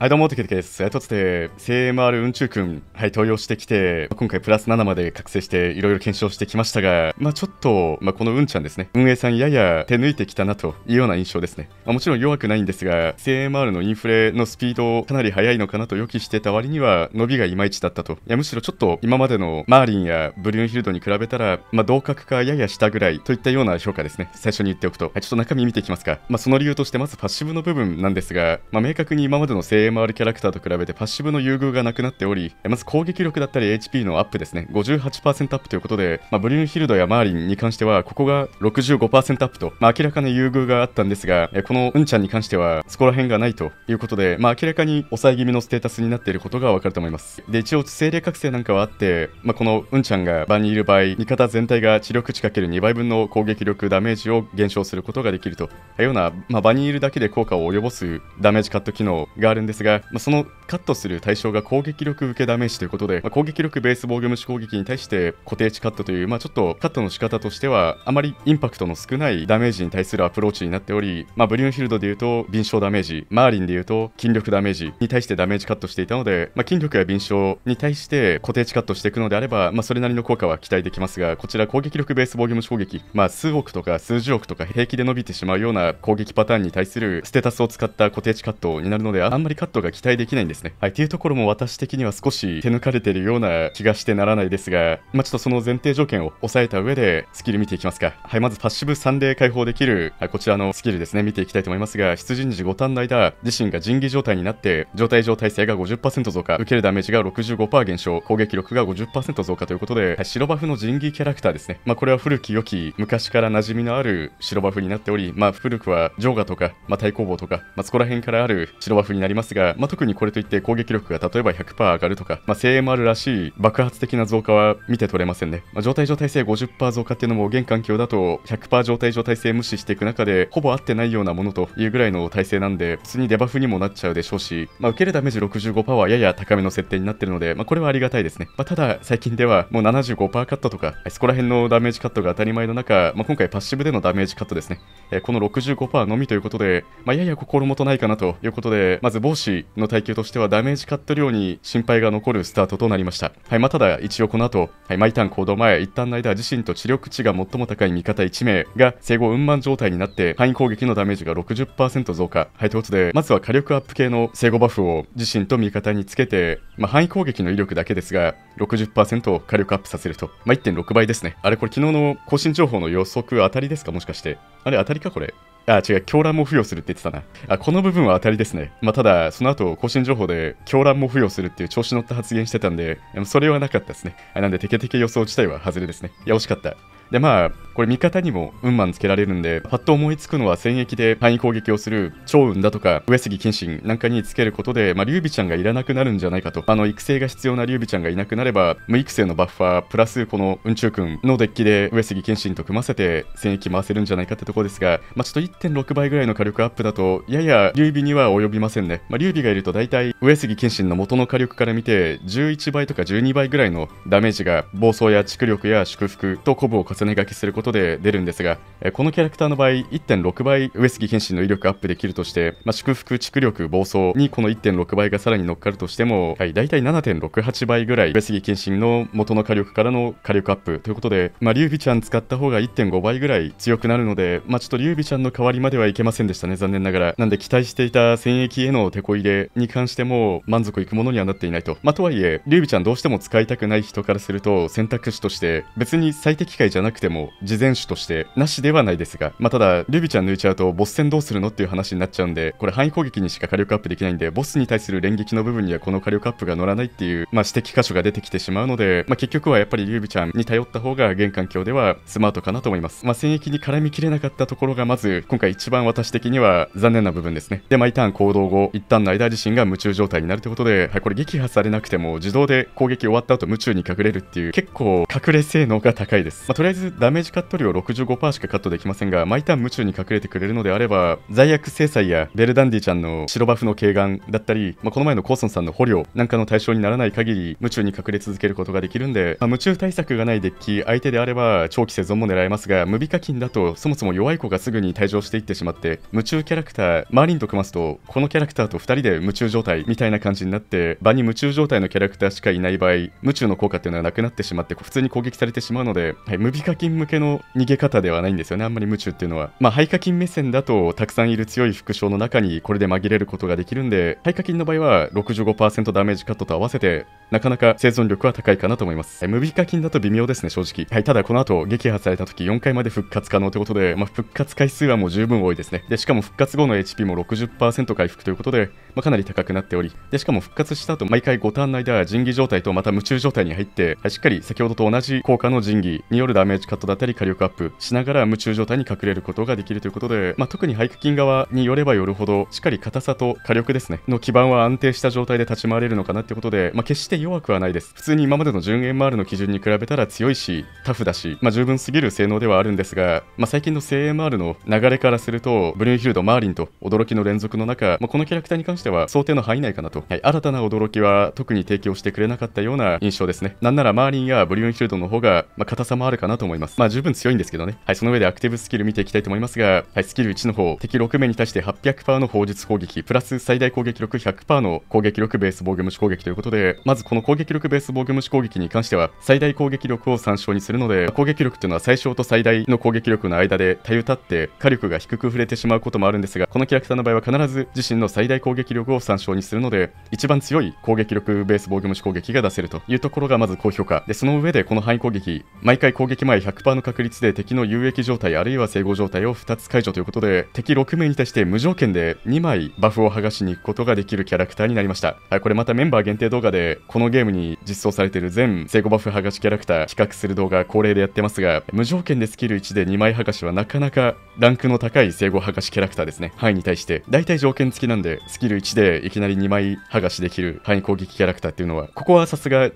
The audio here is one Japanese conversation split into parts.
はい、どうも、テケテケです。とつて、CMR 宙くん、はい、投与してきて、今回プラス7まで覚醒して、いろいろ検証してきましたが、まあちょっと、まあこのうんちゃんですね、運営さんやや手抜いてきたなというような印象ですね。まあ、もちろん弱くないんですが、CMR のインフレのスピード、かなり速いのかなと予期してた割には、伸びがいまいちだったと。いや、むしろちょっと、今までのマーリンやブリュンヒルドに比べたら、まあ同格かやや下ぐらいといったような評価ですね。最初に言っておくと。はい、ちょっと中身見ていきますか。まあその理由として、まずパッシブの部分なんですが、まあ明確に今までの CMR m m キャラクターと比べてパッシブの優遇がなくなっており、まず攻撃力だったり HP のアップですね、58%アップということで、まあ、ブリュンヒルドやマーリンに関しては、ここが65%アップと、まあ、明らかな優遇があったんですが、このうんちゃんに関しては、そこら辺がないということで、まあ、明らかに抑え気味のステータスになっていることがわかると思います。で、一応、精霊覚醒なんかはあって、まあ、このうんちゃんが場にいる場合、味方全体が知力値かける2倍分の攻撃力ダメージを減少することができるというような、まあ、場にいるだけで効果を及ぼすダメージカット機能があるんですですが、まあ、そのカットする対象が攻撃力受けージということで、まあ、攻撃力ベース防御無視攻撃に対して固定値カットという、まあ、ちょっとカットの仕方としてはあまりインパクトの少ないダメージに対するアプローチになっており、まあ、ブリュンフィールドでいうと敏捷ダメージマーリンでいうと筋力ダメージに対してダメージカットしていたので、まあ、筋力や敏捷に対して固定値カットしていくのであれば、まあ、それなりの効果は期待できますがこちら攻撃力ベース防御無視攻撃、まあ、数億とか数十億とか平気で伸びてしまうような攻撃パターンに対するステータスを使った固定値カットになるのであんまりカッットが期待できないんですね。はい、っていうところも私的には少し手抜かれてるような気がしてならないですが、まあ、ちょっとその前提条件を押さえた上でスキル見ていきますか。はい、まずパッシブ3で解放できる、はい、こちらのスキルですね、見ていきたいと思いますが、出陣時5ターンの間、自身が仁義状態になって、状態上耐性が50%増加、受けるダメージが65%減少、攻撃力が50%増加ということで、はい、白バフの仁義キャラクターですね。まあ、これは古き良き、昔から馴染みのある白バフになっており、まあ、古くはジョーガとか、まあ、対抗棒とか、まあ、そこら辺からある白バフになりますますが、まあ、特にこれといって攻撃力が例えば100%上がるとか、まあ、CMR らしい爆発的な増加は見て取れませんね。まあ、状態状態性50%増加っていうのも現環境だと100%状態状態性無視していく中でほぼ合ってないようなものというぐらいの体制なんで普通にデバフにもなっちゃうでしょうし、まあ、受けるダメージ65%はやや高めの設定になってるので、まあ、これはありがたいですね。まあ、ただ最近ではもう75%カットとかそこら辺のダメージカットが当たり前の中、まあ、今回パッシブでのダメージカットですね。えー、この65%のみということで、まあ、やや心もとないかなということでまず帽子士の耐久としてはダメージカット量に心配が残るスタートとなりました。はい、まあ、ただ一応この後、はい、毎ターン行動前、一旦の間、自身と知力値が最も高い味方1名が生後運満状態になって、範囲攻撃のダメージが60%増加。はい、ということで、まずは火力アップ系の生後バフを自身と味方につけて、まあ、範囲攻撃の威力だけですが、60%を火力アップさせると。まあ、1.6倍ですね。あれ、これ昨日の更新情報の予測当たりですかもしかして。あれ、当たりかこれ。あ、違う、狂乱も付与するって言ってたな。あ、この部分は当たりですね。まあ、ただ、その後、更新情報で、狂乱も付与するっていう調子乗った発言してたんで、それはなかったですね。あなんで、テケテケ予想自体は外れですね。いや、惜しかった。でまあこれ味方にも運満つけられるんでパッと思いつくのは戦役で範囲攻撃をする趙雲だとか上杉謙信なんかにつけることで、まあ、劉備ちゃんがいらなくなるんじゃないかとあの育成が必要な劉備ちゃんがいなくなれば無育成のバッファープラスこの雲中君のデッキで上杉謙信と組ませて戦役回せるんじゃないかってとこですが、まあ、ちょっと1.6倍ぐらいの火力アップだとやや劉備には及びませんね、まあ、劉備がいると大体上杉謙信の元の火力から見て11倍とか12倍ぐらいのダメージが暴走や蓄力や祝福と鼓舞を重背中書きすることで出るんですが、えこのキャラクターの場合、1.6倍上杉謙信の威力アップできるとして、まあ、祝福、蓄力、暴走にこの1.6倍がさらに乗っかるとしても、はい、大体7.68倍ぐらい上杉謙信の元の火力からの火力アップということで、まあ、劉備ちゃん使った方が1.5倍ぐらい強くなるので、まあ、ちょっと劉備ちゃんの代わりまではいけませんでしたね、残念ながら。なんで期待していた戦役への手こ入れに関しても満足いくものにはなっていないと。まあ、とはいえ、劉備ちゃんどうしても使いたくない人からすると選択肢として別に最適解じゃななくても事前種としてなしではないですが、まあ、ただルビちゃん抜いちゃうとボス戦どうするのっていう話になっちゃうんでこれ範囲攻撃にしか火力アップできないんでボスに対する連撃の部分にはこの火力アップが乗らないっていう、まあ、指摘箇所が出てきてしまうので、まあ、結局はやっぱりルビちゃんに頼った方が現環境ではスマートかなと思います、まあ、戦役に絡みきれなかったところがまず今回一番私的には残念な部分ですねで毎、まあ、ターン行動後一旦の間自身が夢中状態になるということで、はい、これ撃破されなくても自動で攻撃終わった後夢中に隠れるっていう結構隠れ性能が高いです、まあ、とりあえずずダメージカット量65%しかカットできませんが、毎ターン夢中に隠れてくれるのであれば、罪悪制裁やベルダンディちゃんの白バフの軽眼だったり、まあ、この前のコーソンさんの捕虜なんかの対象にならない限り、夢中に隠れ続けることができるんで、まあ、夢中対策がないデッキ、相手であれば長期生存も狙えますが、無美課金だとそもそも弱い子がすぐに退場していってしまって、夢中キャラクター、マーリンと組ますと、このキャラクターと2人で夢中状態みたいな感じになって、場に夢中状態のキャラクターしかいない場合、夢中の効果っていうのはなくなってしまって、普通に攻撃されてしまうので、はい、無美課課金向けの逃げ方ではないんですよね、あんまり夢中っていうのは。まあ、廃課金目線だと、たくさんいる強い副将の中にこれで紛れることができるんで、廃課金の場合は65%ダメージカットと合わせて、なかなか生存力は高いかなと思います。無美課金だと微妙ですね、正直。はい、ただこの後、撃破された時4回まで復活可能ということで、まあ、復活回数はもう十分多いですね。で、しかも復活後の HP も60%回復ということで、まあ、かなり高くなっており、で、しかも復活した後、毎回5ターンの間、人技状態とまた夢中状態に入って、はい、しっかり先ほどと同じ効果の人技によるダメージメージカットだったり火力アップしながら夢中状態に隠れることができるということで、まあ、特に俳句筋側によればよるほどしっかり硬さと火力ですねの基盤は安定した状態で立ち回れるのかなってことで、まあ、決して弱くはないです普通に今までの純 MR の基準に比べたら強いしタフだし、まあ、十分すぎる性能ではあるんですが、まあ、最近のマ m r の流れからするとブルーヒルドマーリンと驚きの連続の中、まあ、このキャラクターに関しては想定の範囲内かなと、はい、新たな驚きは特に提供してくれなかったような印象ですねなんならマーリンやブリュンヒルドの方が、まあ、硬さもあるかなと思います。まあ十分強いんですけどね。はい、その上でアクティブスキル見ていきたいと思いますが、はい、スキル1の方、敵6名に対して800%の砲術攻撃、プラス最大攻撃力100%の攻撃力ベース防御無視攻撃ということで、まずこの攻撃力ベース防御無視攻撃に関しては、最大攻撃力を参照にするので、攻撃力というのは最小と最大の攻撃力の間で、たゆたって火力が低く触れてしまうこともあるんですが、このキャラクターの場合は必ず自身の最大攻撃力を参照にするので、一番強い攻撃力ベース防御無視攻撃が出せるというところがまず高評価。で、その上でこの範囲攻撃、毎回攻撃枚100%の確率で敵の有益状態あるいは整合状態を2つ解除ということで敵6名に対して無条件で2枚バフを剥がしに行くことができるキャラクターになりました、はい、これまたメンバー限定動画でこのゲームに実装されている全整合バフ剥がしキャラクター比較する動画恒例でやってますが無条件でスキル1で2枚剥がしはなかなかランクの高い生後剥がしキャラクターですね。範囲に対して、大体条件付きなんで、スキル1でいきなり2枚剥がしできる範囲攻撃キャラクターっていうのは、ここはさすが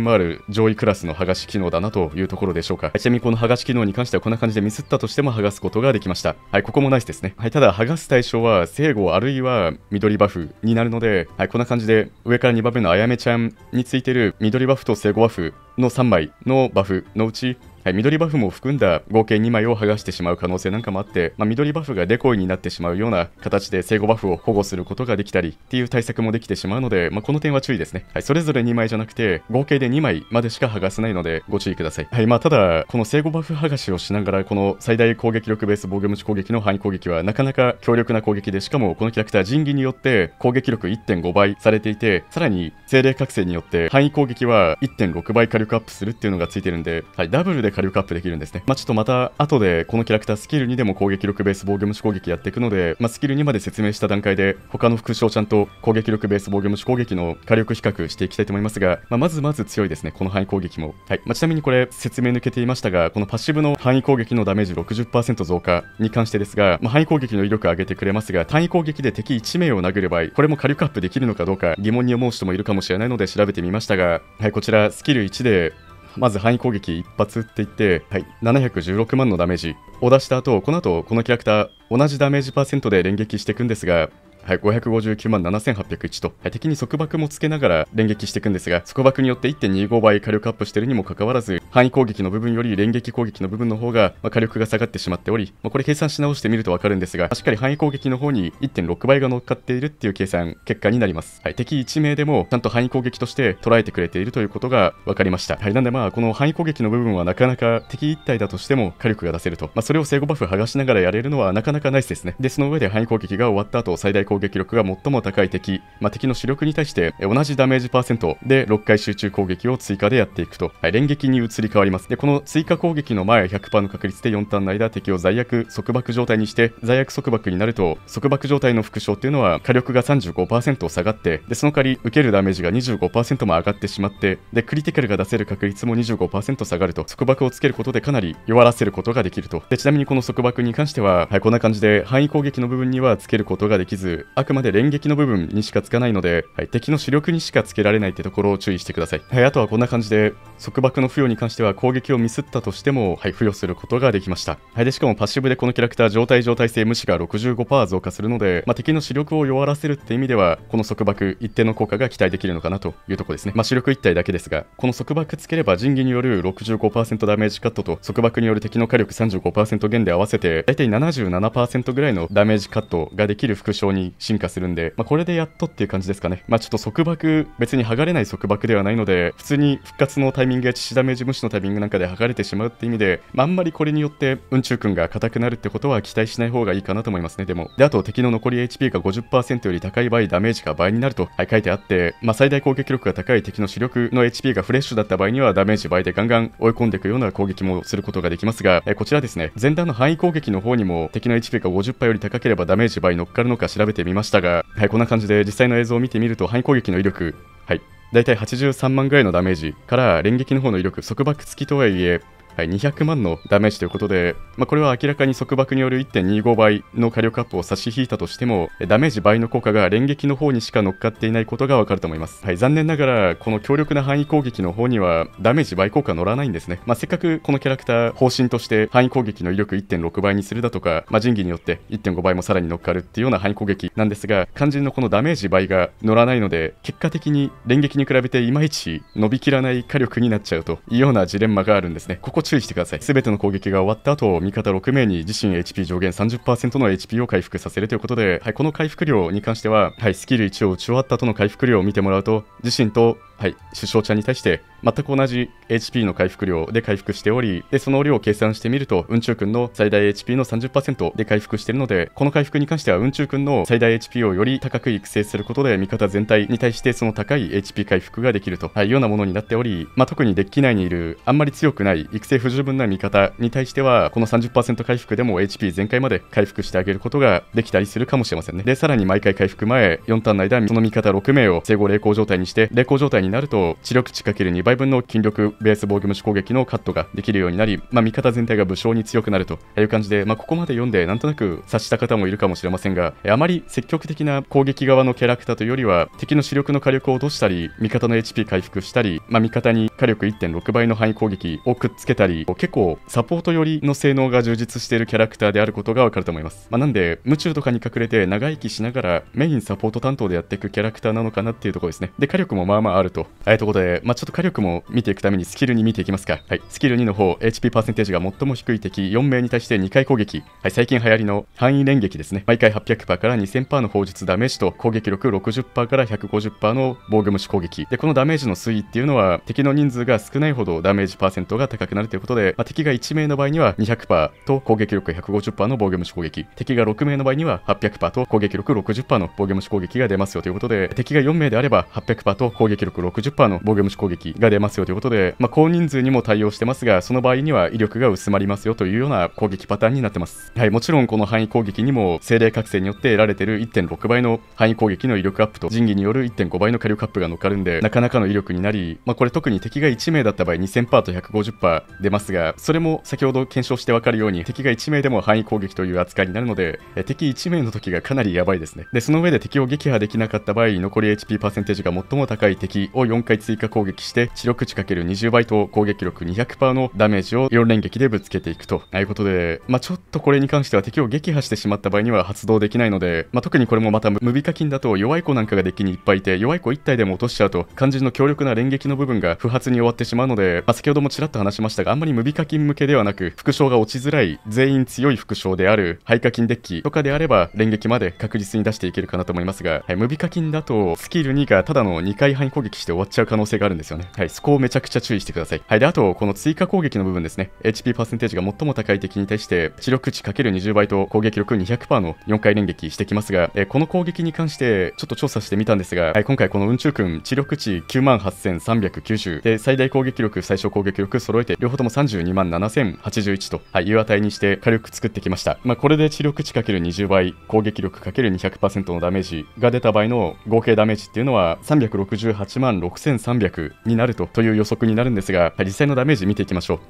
もある上位クラスの剥がし機能だなというところでしょうか。ちなみにこの剥がし機能に関してはこんな感じでミスったとしても剥がすことができました。はい、ここもナイスですね。はい、ただ剥がす対象は正誤あるいは緑バフになるので、はい、こんな感じで上から2番目のあやめちゃんについてる緑バフと生後バフの3枚のバフのうちはい、緑バフも含んだ合計2枚を剥がしてしまう可能性なんかもあって、まあ、緑バフがデコイになってしまうような形で生後バフを保護することができたりっていう対策もできてしまうので、まあ、この点は注意ですね、はい、それぞれ2枚じゃなくて合計で2枚までしか剥がせないのでご注意ください、はいまあ、ただこの生後バフ剥がしをしながらこの最大攻撃力ベース防御無視攻撃の範囲攻撃はなかなか強力な攻撃でしかもこのキャラクター仁義によって攻撃力1.5倍されていてさらに精霊覚醒によって範囲攻撃は1.6倍火力アップするっていうのがついてるんで、はい、ダブルでで火力アップできるんですね。まあ、ちょっとまた後でこのキャラクタースキル2でも攻撃力ベース防御無視攻撃やっていくので、まあ、スキル2まで説明した段階で他の副将ちゃんと攻撃力ベース防御無視攻撃の火力比較していきたいと思いますが、まあ、まずまず強いですね、この範囲攻撃も。はい。まあ、ちなみにこれ説明抜けていましたが、このパッシブの範囲攻撃のダメージ60%増加に関してですが、まあ、範囲攻撃の威力を上げてくれますが、単位攻撃で敵1名を殴る場合、これも火力アップできるのかどうか疑問に思う人もいるかもしれないので調べてみましたが、はい、こちらスキル1でまず範囲攻撃一発って言って、はい、716万のダメージを出した後、この後、このキャラクター、同じダメージパーセントで連撃していくんですが、はい、559万7801と、はい、敵に束縛もつけながら連撃していくんですが、束縛によって1.25倍火力アップしてるにもかかわらず、範囲攻撃の部分より連撃攻撃の部分の方が、まあ、火力が下がってしまっており、まあ、これ計算し直してみるとわかるんですが、しっかり範囲攻撃の方に1.6倍が乗っかっているっていう計算、結果になります。はい、敵1名でもちゃんと範囲攻撃として捉えてくれているということがわかりました。はい、なんでまあ、この範囲攻撃の部分はなかなか敵1体だとしても火力が出せると、まあ、それを生後バフ剥がしながらやれるのはなかなかナイスですね。で、その上で範囲攻撃が終わった後、最大攻撃力が最も高い敵、まあ、敵の主力に対して同じダメージパーセントで6回集中攻撃を追加でやっていくと、はい、連撃に移り変わりますでこの追加攻撃の前100%の確率で4ターンの間敵を罪悪束縛状態にして罪悪束縛になると束縛状態の副将っていうのは火力が35%下がってでその代わり受けるダメージが25%も上がってしまってでクリティカルが出せる確率も25%下がると束縛をつけることでかなり弱らせることができるとでちなみにこの束縛に関しては、はい、こんな感じで範囲攻撃の部分にはつけることができずあくまで連撃の部分にしかつかないので、はい、敵の主力にしかつけられないってところを注意してください、はい、あとはこんな感じで束縛の付与に関しては攻撃をミスったとしても、はい、付与することができました、はい、でしかもパッシブでこのキャラクター状態状態性無視が65%増加するので、まあ、敵の主力を弱らせるって意味ではこの束縛一定の効果が期待できるのかなというとこですね、まあ、主力1体だけですがこの束縛つければ人器による65%ダメージカットと束縛による敵の火力35%減で合わせて大体77%ぐらいのダメージカットができる副将に進化するんで、まあ、これでやっとっていう感じですかね。まあ、ちょっと束縛、別に剥がれない束縛ではないので、普通に復活のタイミングや死ダメージ無視のタイミングなんかで剥がれてしまうって意味で、まあ、あんまりこれによって、うんちゅうくんが硬くなるってことは期待しない方がいいかなと思いますね、でも。で、あと敵の残り HP が50%より高い場合、ダメージが倍になると、はい、書いてあって、まあ、最大攻撃力が高い敵の主力の HP がフレッシュだった場合には、ダメージ倍でガンガン追い込んでいくような攻撃もすることができますが、えこちらですね、前段の範囲攻撃の方にも、敵の HP が50%より高ければダメージ倍乗っかるのか調べててみましたが、はい、こんな感じで実際の映像を見てみると範囲攻撃の威力、はい、大体83万ぐらいのダメージから連撃の方の威力束縛付きとはいえはい、200万のダメージということで、まあ、これは明らかに束縛による1.25倍の火力アップを差し引いたとしても、ダメージ倍の効果が連撃の方にしか乗っかっていないことがわかると思います。はい、残念ながら、この強力な範囲攻撃の方にはダメージ倍効果乗らないんですね。まあ、せっかくこのキャラクター、方針として範囲攻撃の威力1.6倍にするだとか、まあ、仁義によって1.5倍もさらに乗っかるっていうような範囲攻撃なんですが、肝心のこのダメージ倍が乗らないので、結果的に連撃に比べていまいち伸びきらない火力になっちゃうというようなジレンマがあるんですね。ここ注意してください。すべての攻撃が終わった後、味方6名に自身 HP 上限30%の HP を回復させるということで、はい、この回復量に関しては、はい、スキル1を打ち終わった後の回復量を見てもらうと、自身とはい、首相ちゃんに対して全く同じ HP の回復量で回復しておりでその量を計算してみると雲く君の最大 HP の30%で回復しているのでこの回復に関しては雲中君の最大 HP をより高く育成することで味方全体に対してその高い HP 回復ができると、はい、ようなものになっており、まあ、特にデッキ内にいるあんまり強くない育成不十分な味方に対してはこの30%回復でも HP 全開まで回復してあげることができたりするかもしれませんねでさらに毎回回復前4ターンの間その味方6名を生後霊行状態にして霊行状態にになると、知力値 ×2 倍分の筋力ベース防御無視攻撃のカットができるようになり、まあ、味方全体が武将に強くなるという感じで、まあ、ここまで読んで、なんとなく察した方もいるかもしれませんが、あまり積極的な攻撃側のキャラクターというよりは、敵の視力の火力を落としたり、味方の HP 回復したり、まあ、味方に火力1.6倍の範囲攻撃をくっつけたり、結構サポート寄りの性能が充実しているキャラクターであることがわかると思います。まあ、なんで、夢中とかに隠れて長生きしながらメインサポート担当でやっていくキャラクターなのかなっていうところですね。で、火力もまあまああると。と。はい、ということで、まあ、ちょっと火力も見ていくためにスキル2見ていきますか。はい、スキル2の方、HP パーセンテージが最も低い敵4名に対して2回攻撃。はい、最近流行りの範囲連撃ですね。毎回800%から2000%の砲術ダメージと攻撃力60%から150%の防御無視攻撃。で、このダメージの推移っていうのは敵の人数が少ないほどダメージパーセントが高くなるということで、まあ、敵が1名の場合には200%と攻撃力150%の防御無視攻撃。敵が6名の場合には800%と攻撃力60%の防御無視攻撃が出ますよということで、敵が4名であれば800%と攻撃力60% 60%の防御無視攻撃が出ますよということで、まあ、高人数にも対応してますが、その場合には威力が薄まりますよというような攻撃パターンになってます。はい、もちろんこの範囲攻撃にも精霊覚醒によって得られてる1.6倍の範囲攻撃の威力アップと仁義による1.5倍の火力アップが乗っかるんで、なかなかの威力になり、まあ、これ特に敵が1名だった場合2000%と150%出ますが、それも先ほど検証してわかるように、敵が1名でも範囲攻撃という扱いになるので、え敵1名の時がかなりやばいですね。で、その上で敵を撃破できなかった場合、残り HP パーセンテージが最も高い敵をを4回追加攻撃して知力値 ×20 倍と攻撃力200%のダメージを4連撃でぶつけていくということで、まあ、ちょっとこれに関しては敵を撃破してしまった場合には発動できないので、まあ、特にこれもまた無美課金だと弱い子なんかがデッキにいっぱいいて弱い子1体でも落としちゃうと肝心の強力な連撃の部分が不発に終わってしまうので、まあ、先ほどもちらっと話しましたがあんまり無美課金向けではなく副将が落ちづらい全員強い副将である廃課金デッキとかであれば連撃まで確実に出していけるかなと思いますが、はい、無美課金だとスキル2がただの2回範囲攻撃して終わっちゃう可能性があるんですよね。はい、そこをめちゃくちゃ注意してください。はい、で、あと、この追加攻撃の部分ですね。HP パーセンテージが最も高い敵に対して、知力値 ×20 倍と攻撃力200%の4回連撃してきますが、えこの攻撃に関して、ちょっと調査してみたんですが、はい、今回この雲く君、知力値98,390で、最大攻撃力、最小攻撃力揃えて、両方とも32万7,081と、はい、いう値にして火力作ってきました。まあ、これで知力値 ×20 倍、攻撃力 ×200% のダメージが出た場合の合計ダメージっていうのは368万万6300になるとという予測になるんですが実際のダメージ見ていきましょう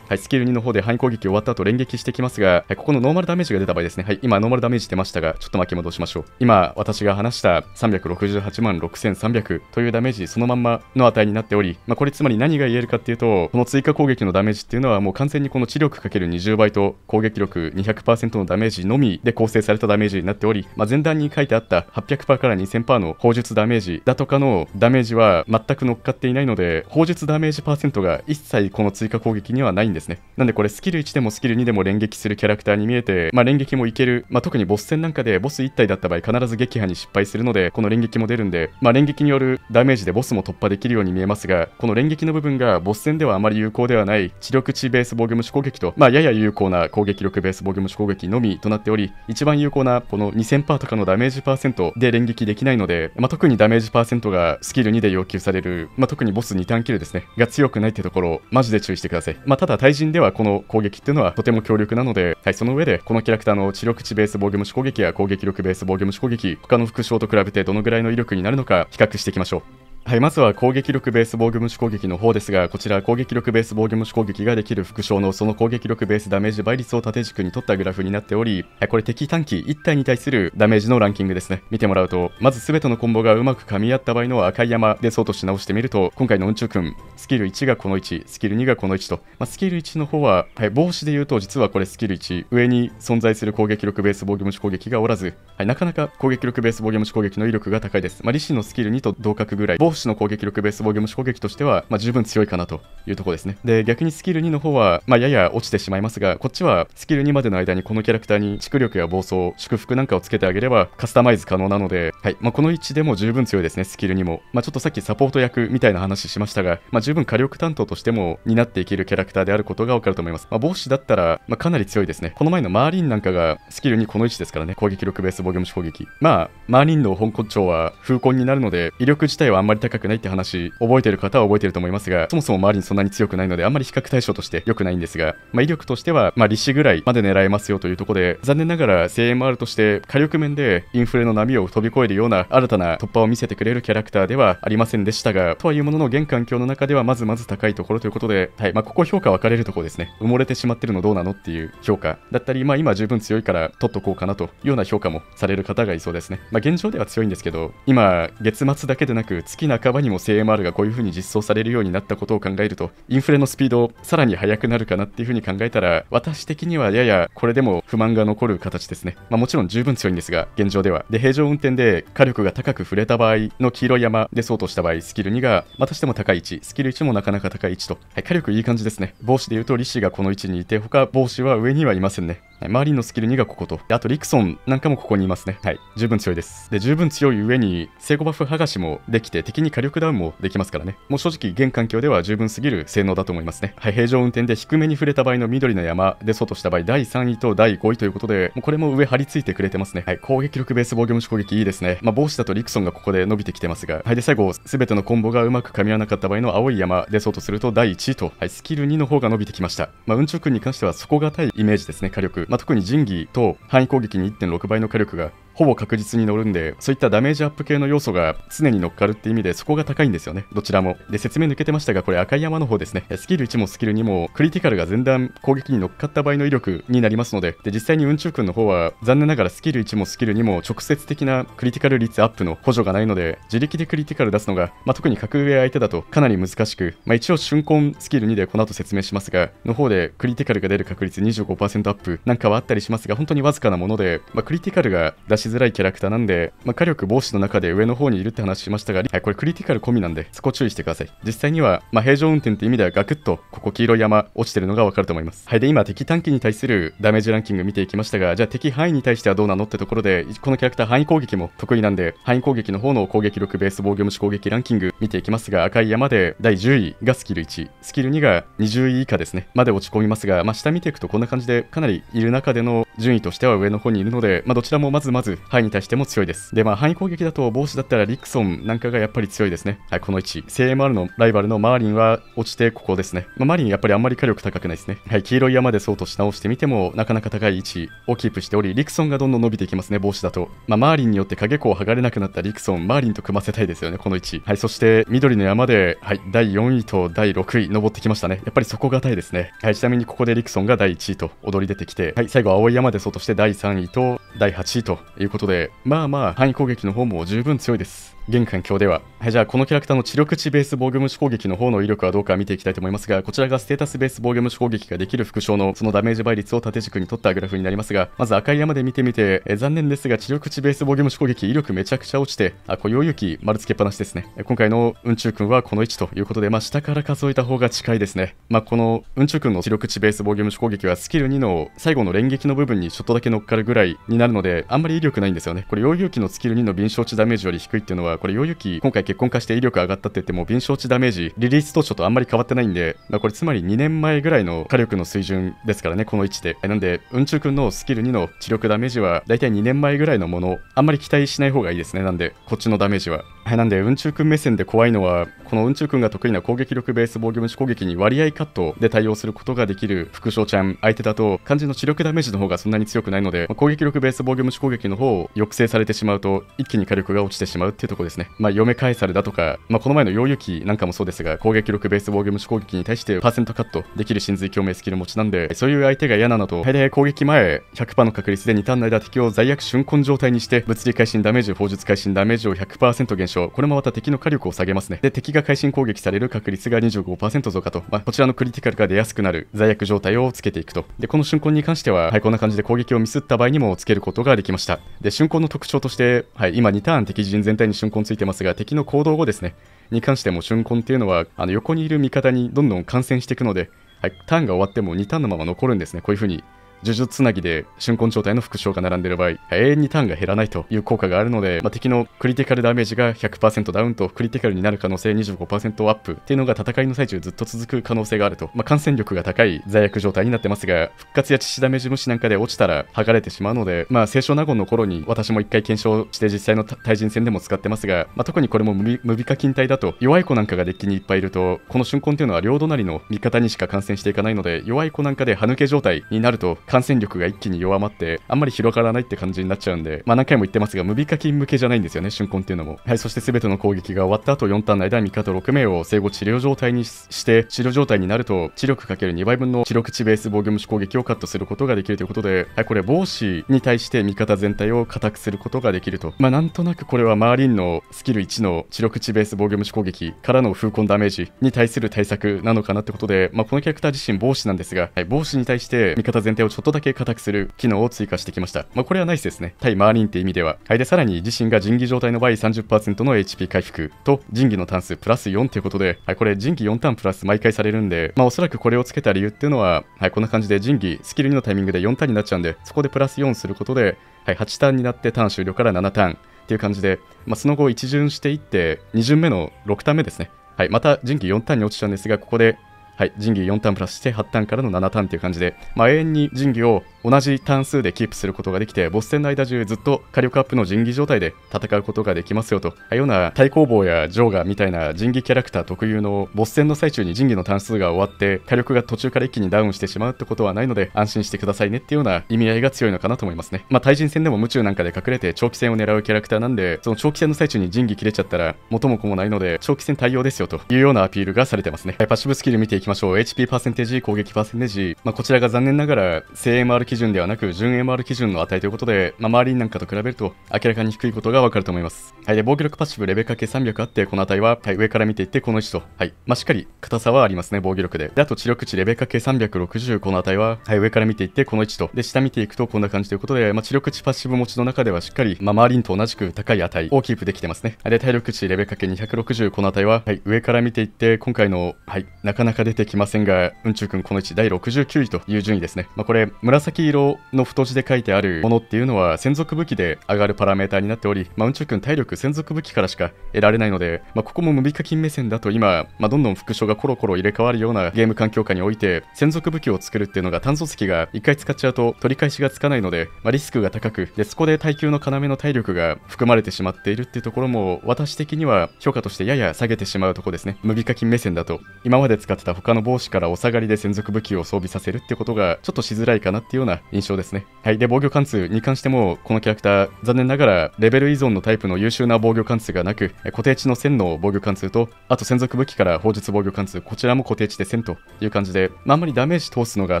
はい、スキル2の方で範囲攻撃終わった後連撃してきますが、はい、ここのノーマルダメージが出た場合ですね、はい、今ノーマルダメージ出ましたが、ちょっと巻き戻しましょう。今、私が話した368万6300というダメージそのまんまの値になっており、まあ、これつまり何が言えるかっていうと、この追加攻撃のダメージっていうのはもう完全にこの知力かける20倍と攻撃力200%のダメージのみで構成されたダメージになっており、まあ、前段に書いてあった800%から2000%の砲術ダメージだとかのダメージは全く乗っかっていないので、砲術ダメージパーセントが一切この追加攻撃にはないんですですね。なんでこれスキル1でもスキル2でも連撃するキャラクターに見えて、まあ、連撃もいける、まあ、特にボス戦なんかでボス1体だった場合必ず撃破に失敗するので、この連撃も出るんで、まあ、連撃によるダメージでボスも突破できるように見えますが、この連撃の部分がボス戦ではあまり有効ではない知力値ベース防御無視攻撃と、まあ、やや有効な攻撃力ベース防御無視攻撃のみとなっており、一番有効なこの2000%とかのダメージパーセントで連撃できないので、まあ、特にダメージパーセントがスキル2で要求される、まあ、特にボス2ターンキルですね、が強くないってところ、マジで注意してください。まあ、ただ対対人ではこの攻撃っていうのはとても強力なので、はい、その上でこのキャラクターの知力値ベース防御無視攻撃や攻撃力ベース防御無視攻撃他の副将と比べてどのぐらいの威力になるのか比較していきましょうはい、まずは攻撃力ベース防御無視攻撃の方ですが、こちら攻撃力ベース防御無視攻撃ができる副将のその攻撃力ベースダメージ倍率を縦軸に取ったグラフになっており、これ敵短期1体に対するダメージのランキングですね。見てもらうと、まず全てのコンボがうまく噛み合った場合の赤い山で相当し直してみると、今回のうんちょくん、スキル1がこの1、スキル2がこの1と、まあ、スキル1の方は、はい、帽子で言うと実はこれスキル1、上に存在する攻撃力ベース防御無視攻撃がおらず、はい、なかなか攻撃力ベース防御無視攻撃の威力が高いです。まあ、リシのスキル2と同格ぐらい、フ氏の攻撃力、ベース防御無視攻撃としては、まあ、十分強いかなというところですね。で、逆にスキル2の方は、まあ、やや落ちてしまいますが、こっちはスキル2までの間にこのキャラクターに蓄力や暴走、祝福なんかをつけてあげればカスタマイズ可能なので、はい、まあ、この位置でも十分強いですね、スキル2も。まあ、ちょっとさっきサポート役みたいな話しましたが、まあ、十分火力担当としても担っていけるキャラクターであることがわかると思います。まあ、帽子だったら、まあ、かなり強いですね。この前のマーリンなんかがスキル2この位置ですからね、攻撃力ベース防御無視攻撃。まあ、マーリンの本骨頂は風根になるので、威力自体はあんまり高くないって話、覚えてる方は覚えてると思いますが、そもそも周りにそんなに強くないので、あんまり比較対象として良くないんですが、まあ、威力としては、まあ、利子ぐらいまで狙えますよというところで、残念ながら CMR として火力面でインフレの波を飛び越えるような新たな突破を見せてくれるキャラクターではありませんでしたが、とはいうものの現環境の中ではまずまず高いところということで、はい、まあ、ここ評価分かれるところですね。埋もれてしまってるのどうなのっていう評価だったり、まあ、今十分強いから取っとこうかなというような評価もされる方がいそうですね。まあ、現状では強いんですけど、今、月末だけでなく月半ばにも CMR がこういうふうに実装されるようになったことを考えると、インフレのスピード、さらに速くなるかなっていうふうに考えたら、私的にはややこれでも不満が残る形ですね。まあ、もちろん十分強いんですが、現状では。で、平常運転で火力が高く触れた場合の黄色い山でそうとした場合、スキル2がまたしても高い位置、スキル1もなかなか高い位置と、はい、火力いい感じですね。帽子で言うと、リシがこの位置にいて、他帽子は上にはいませんね。はい、マーリンのスキル2がここと、あとリクソンなんかもここにいますね。はい、十分強いです。で、十分強い上に、セイコバフ剥がしもできて、敵に火力ダウンもできますからね。もう正直、現環境では十分すぎる性能だと思いますね。はい、平常運転で低めに触れた場合の緑の山で外した場合、第3位と第5位ということで、もうこれも上張り付いてくれてますね。はい、攻撃力ベース防御無視攻撃いいですね。まあ、帽子だとリクソンがここで伸びてきてますが、はい、で、最後、すべてのコンボがうまく噛み合わなかった場合の青い山で外すると第1位と、はい、スキル2の方が伸びてきました。まあ、運中君に関しては底堅いイメージですね、火力。まあ、特に仁義と範囲攻撃に1.6倍の火力がほぼ確実に乗るんで、そういったダメージアップ系の要素が常に乗っかるって意味で、そこが高いんですよね。どちらも。で、説明抜けてましたが、これ赤い山の方ですね。スキル1もスキル2も、クリティカルが前段攻撃に乗っかった場合の威力になりますので、で、実際に雲中君の方は、残念ながらスキル1もスキル2も直接的なクリティカル率アップの補助がないので、自力でクリティカル出すのが、まあ、特に格上相手だとかなり難しく、まあ、一応瞬間スキル2でこの後説明しますが、の方でクリティカルが出る確率25%アップなんかはあったりしますが、本当にわずかなもので、まあ、クリティカルが出ししづらいキャラクターなんで、まあ、火力防止の中で上の方にいるって話しましたが、はい、これクリティカル込みなんで、そこ注意してください。実際には、まあ、平常運転って意味ではガクッと、ここ黄色い山落ちてるのがわかると思います。はい、で、今敵短期に対するダメージランキング見ていきましたが、じゃあ敵範囲に対してはどうなのってところで、このキャラクター範囲攻撃も得意なんで、範囲攻撃の方の攻撃力ベース防御無視攻撃ランキング見ていきますが、赤い山で第10位がスキル1、スキル2が20位以下ですね、まで落ち込みますが、まあ、下見ていくとこんな感じで、かなりいる中での順位としては上の方にいるので、まあ、どちらもまずまずつ、範囲に対しても強いです。で、まあ、範囲攻撃だと、帽子だったらリクソンなんかがやっぱり強いですね。はい、この位置。CMR のライバルのマーリンは落ちてここですね。まあ、マーリンやっぱりあんまり火力高くないですね。はい、黄色い山でそうとし直してみても、なかなか高い位置をキープしており、リクソンがどんどん伸びていきますね、帽子だと。まあ、マーリンによって影子を剥がれなくなったリクソン、マーリンと組ませたいですよね、この位置。はい、そして、緑の山で、はい、第4位と第6位、登ってきましたね。やっぱりそこがたいですね。はい、ちなみにここでリクソンが第1位と踊り出てきて、はい、最後、青い山でそうとして第3位と第8位ということで、まあまあ範囲攻撃の方も十分強いです。現環境では、はい、じゃあこのキャラクターの知力値ベース防御無視攻撃の方の威力はどうか見ていきたいと思いますが、こちらがステータスベース防御無視攻撃ができる副将のそのダメージ倍率を縦軸に取ったグラフになりますが、まず赤い山で見てみて、え残念ですが知力値ベース防御無視攻撃威力めちゃくちゃ落ちて、あ、これ行き丸つけっぱなしですね。今回の雲中君はこの位置ということで、まあ、下から数えた方が近いですね。まあ、この雲中君の知力値ベース防御無視攻撃はスキル2の最後の連撃の部分にちょっとだけ乗っかるぐらいになるので、あんまり威力ないんですよね。これ、溶勇機のスキル2の敏捷値ダメージより低いっていうのは、は、これ、ヨユキ、今回結婚化して威力上がったって言っても、敏昇値ダメージ、リリース当初とあんまり変わってないんで、まあ、これ、つまり2年前ぐらいの火力の水準ですからね、この位置で。なんで、うんちゅうくんのスキル2の知力ダメージは、大体2年前ぐらいのもの、あんまり期待しない方がいいですね、なんで、こっちのダメージは。なんで、うんちゅうくん目線で怖いのは、このうんちゅうくんが得意な攻撃力ベース防御無視攻撃に割合カットで対応することができる副将ちゃん、相手だと、肝心の知力ダメージの方がそんなに強くないので、まあ、攻撃力ベース防御無視攻撃の方を抑制されてしまうと、一気に火力が落ちてしまうっていうとこですね。まあ、嫁返されだとか、まあ、この前の溶油機なんかもそうですが、攻撃力ベース防御無視攻撃に対してパーセントカットできる神髄共鳴スキル持ちなんで、そういう相手が嫌なのと、大体攻撃前100%の確率で2ターンの間敵を罪悪瞬根状態にして、物理回心ダメージ、砲術回心ダメージを100%減少少これもまた敵の火力を下げますねで敵が会心攻撃される確率が25%増加と、まあ、こちらのクリティカルが出やすくなる罪悪状態をつけていくとでこの瞬間に関しては、はい、こんな感じで攻撃をミスった場合にもつけることができましたで瞬間の特徴として、はい、今2ターン敵陣全体に瞬間ついてますが敵の行動後ですねに関しても瞬間っていうのはあの横にいる味方にどんどん感染していくので、はい、ターンが終わっても2ターンのまま残るんですねこういう風に呪術つなぎで瞬根状態の副将が並んでいる場合、永遠にターンが減らないという効果があるので、まあ、敵のクリティカルダメージが100%ダウンとクリティカルになる可能性25%アップっていうのが戦いの最中ずっと続く可能性があると、まあ、感染力が高い罪悪状態になってますが、復活や致死ダメージ無視なんかで落ちたら剥がれてしまうので、まあ、清少納言の頃に私も一回検証して実際の対人戦でも使ってますが、まあ、特にこれも無美化金体だと、弱い子なんかがデッキにいっぱいいると、この瞬根っていうのは両隣の味方にしか感染していかないので、弱い子なんかで歯抜け状態になると、感染力が一気に弱まって、あんまり広がらないって感じになっちゃうんで、まあ何回も言ってますが、無カキン向けじゃないんですよね、春婚っていうのも。はい、そして全ての攻撃が終わった後、4ターンの間、味方6名を生後治療状態にして、治療状態になると、知力かける2倍分の知力値ベース防御無視攻撃をカットすることができるということで、はい、これ、防止に対して味方全体を固くすることができると。まあなんとなくこれはマーリンのスキル1の知力値ベース防御無視攻撃からの風痕ダメージに対する対策なのかなってことで、まあこのキャラクター自身防止なんですが、はい、防止に対して味方全体をちょっととだけ硬くする機能を追加してきました。まあ、これはナイスですね。対マーリンって意味では。はい、で、さらに自身が仁義状態の場合30%の HP 回復と、仁義の単数プラス4ということで、はい、これ仁義4ターンプラス毎回されるんで、まあ、おそらくこれをつけた理由っていうのは、はい、こんな感じで仁義、スキル2のタイミングで4ターンになっちゃうんで、そこでプラス4することで、はい、8ターンになってターン終了から7ターンっていう感じで、まあ、その後一巡していって、2巡目の6ターン目ですね。はい、また人技4ターンに落ちちゃうんですが、ここではい、仁義4ターンプラスして8ターンからの7ターンという感じで、まあ、永遠に仁義を同じ単数でキープすることができて、ボス戦の間中ずっと火力アップの神器状態で戦うことができますよと、あような対抗棒やジョーガーみたいな仁義キャラクター特有のボス戦の最中に仁義の単数が終わって、火力が途中から一気にダウンしてしまうってことはないので、安心してくださいねっていうような意味合いが強いのかなと思いますね。まあ、対人戦でも夢中なんかで隠れて長期戦を狙うキャラクターなんで、その長期戦の最中に仁義切れちゃったら元も子もないので、長期戦対応ですよというようなアピールがされてますね。パッシブスキル見ていきましょう。HP パーセンテージ、攻撃パーセンテージ。まあ、こちらが残念ながら、正 MR 基準ではなく、純 MR 基準の値ということで、まあ、周りなんかと比べると、明らかに低いことがわかると思います。はい。で、防御力パッシブレベルかけ300あって、この値は、はい、上から見ていって、この1と。はい。まあ、しっかり、硬さはありますね、防御力で。で、あと、知力値レベルかけ360、この値は、はい、上から見ていって、この1と。で、下見ていくと、こんな感じということで、まあ、知力値パッシブ持ちの中では、しっかり、まあ、マーリンと同じく高い値をキープできてますね。で、体力値レベルかけ260、この値は、はい、上から見ていって、今回の、はい、なかなかです出てきませんが、うんちゅうくんこの置、第69位という順位ですね。まあ、これ、紫色の太字で書いてあるものっていうのは、専属武器で上がるパラメーターになっており、まあ、うんちゅうくん体力専属武器からしか得られないので、まあ、ここも無備課金目線だと今、まあ、どんどん副所がコロコロ入れ替わるようなゲーム環境下において、専属武器を作るっていうのが炭素石が1回使っちゃうと取り返しがつかないので、まあ、リスクが高く、で、そこで耐久の要の体力が含まれてしまっているっていうところも、私的には評価としてやや下げてしまうとこですね。無備課金目線だと、今まで使ってた他の帽子からお下がりで専属武器を装備させるってことがちょっとしづらいかなっていうような印象ですね。はい。で、防御貫通に関しても、このキャラクター、残念ながらレベル依存のタイプの優秀な防御貫通がなく、固定値の線の防御貫通と、あと専属武器から砲術防御貫通、こちらも固定値で1000という感じで、まあ、あんまりダメージ通すのが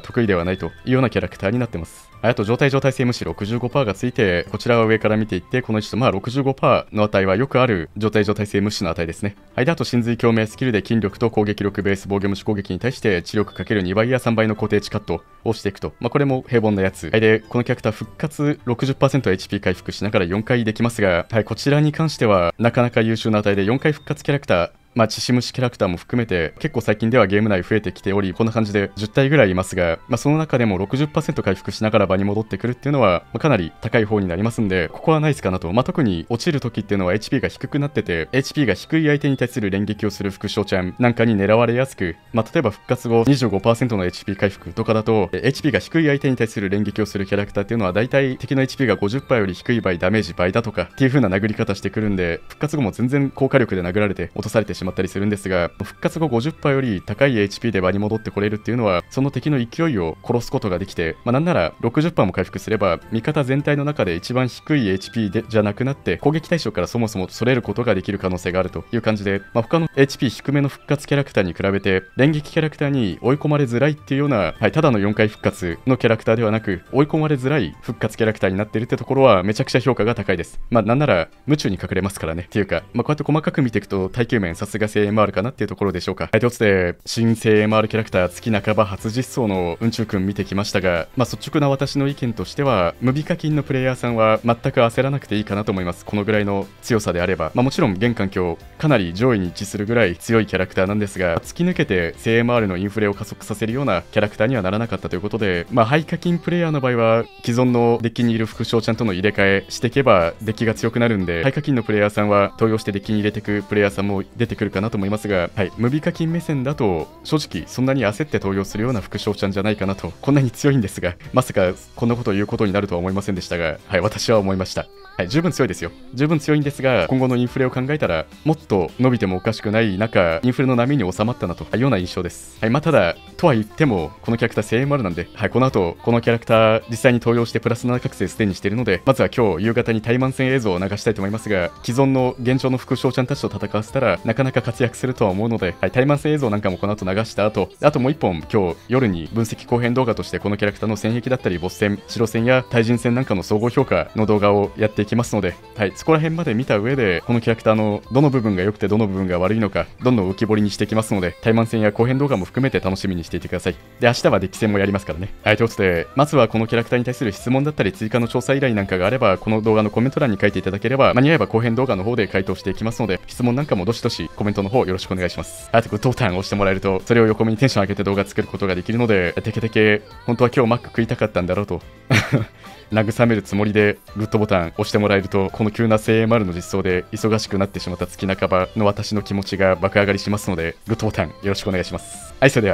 得意ではないというようなキャラクターになってます。あと状態状態性無視65%がついて、こちらは上から見ていって、この位置とまあ65%の値はよくある状態状態性無視の値ですね。はい、で、あと神髄共鳴スキルで筋力と攻撃力ベース防御無視攻撃に対して知力かける2倍や3倍の固定値カットをしていくと。まあ、これも平凡なやつ。はい、で、このキャラクター復活 60%HP 回復しながら4回できますが、はい、こちらに関してはなかなか優秀な値で4回復活キャラクターまあ、チシムシキャラクターも含めて、結構最近ではゲーム内増えてきており、こんな感じで10体ぐらいいますが、まあ、その中でも60%回復しながら場に戻ってくるっていうのは、まあ、かなり高い方になりますんで、ここはナイスかなと。まあ、特に落ちる時っていうのは HP が低くなってて、HP が低い相手に対する連撃をする副将ちゃんなんかに狙われやすく、まあ、例えば復活後25%の HP 回復とかだと、HP が低い相手に対する連撃をするキャラクターっていうのは、大体敵の HP が50%より低い場合ダメージ倍だとかっていう風な殴り方してくるんで、復活後も全然効果力で殴られて落とされてしまう。しまったりするんですが、復活後50%より高い HP で場に戻ってこれるっていうのは、その敵の勢いを殺すことができて、まあ、なんなら60%も回復すれば、味方全体の中で一番低い HP でじゃなくなって、攻撃対象からそもそもそれることができる可能性があるという感じで、まあ、他の HP 低めの復活キャラクターに比べて、連撃キャラクターに追い込まれづらいっていうような、はい、ただの4回復活のキャラクターではなく、追い込まれづらい復活キャラクターになってるってところは、めちゃくちゃ評価が高いです。まあ、なんなら、夢中に隠れますからね。っていうか、まあ、こうやって細かく見ていくと、耐久面さすすが性 MR かなっていうところでしょうか。はい、ということで、新生 MR キャラクター月半ば初実装のうんちゅうくん見てきましたが、まあ、率直な私の意見としては、無ビ課金のプレイヤーさんは全く焦らなくていいかなと思います。このぐらいの強さであれば。まあ、もちろん、現環境、かなり上位に位置するぐらい強いキャラクターなんですが、突き抜けて生 MR のインフレを加速させるようなキャラクターにはならなかったということで、まあ、廃課金プレイヤーの場合は、既存のデッキにいる副将ちゃんとの入れ替えしていけば、デッキが強くなるんで、廃課金のプレイヤーさんは、投与してデッキに入れてくプレイヤーさんも出てくるくるかなと思いますが、はい、無美課金目線だと、正直そんなに焦って登用するような副将ちゃんじゃないかなと、こんなに強いんですが、まさかこんなことを言うことになるとは思いませんでしたが、はい、私は思いました。はい、十分強いですよ。十分強いんですが、今後のインフレを考えたら、もっと伸びてもおかしくない中、インフレの波に収まったなというような印象です。はい、まあ、ただ、とは言っても、このキャラクター声援もあるなんで、はい、この後、このキャラクター、実際に登用してプラス7覚醒すでにしているので、まずは今日夕方に対マン戦映像を流したいと思いますが、既存の現状の副将ちゃんたちと戦わせたら、なかなか中活躍するとは思うので、はい、タイマンス映像なんかもこの後流した後、あともう一本今日夜に分析後編動画としてこのキャラクターの戦役だったりボス戦、白戦や対人戦なんかの総合評価の動画をやっていきますので、はい、そこら辺まで見た上で、このキャラクターのどの部分が良くてどの部分が悪いのか、どんどん浮き彫りにしていきますので、タイマン戦や後編動画も含めて楽しみにしていてください。で、明日はデッキ戦もやりますからね。はい、ということで、まずはこのキャラクターに対する質問だったり追加の調査依頼なんかがあれば、この動画のコメント欄に書いていただければ、間に合えば後編動画の方で回答していきますので、質問なんかもどしどしコメントの方よろしくお願いします。あと、グッドボタンを押してもらえると、それを横目にテンション上げて動画作ることができるので、てけてけ、本当は今日マック食いたかったんだろうと。慰めるつもりでグッドボタン押してもらえるとこの急な声援丸の実装で忙しくなってしまった月半ばの私の気持ちが爆上がりしますのでグッドボタンよろしくお願いしますはいそれでは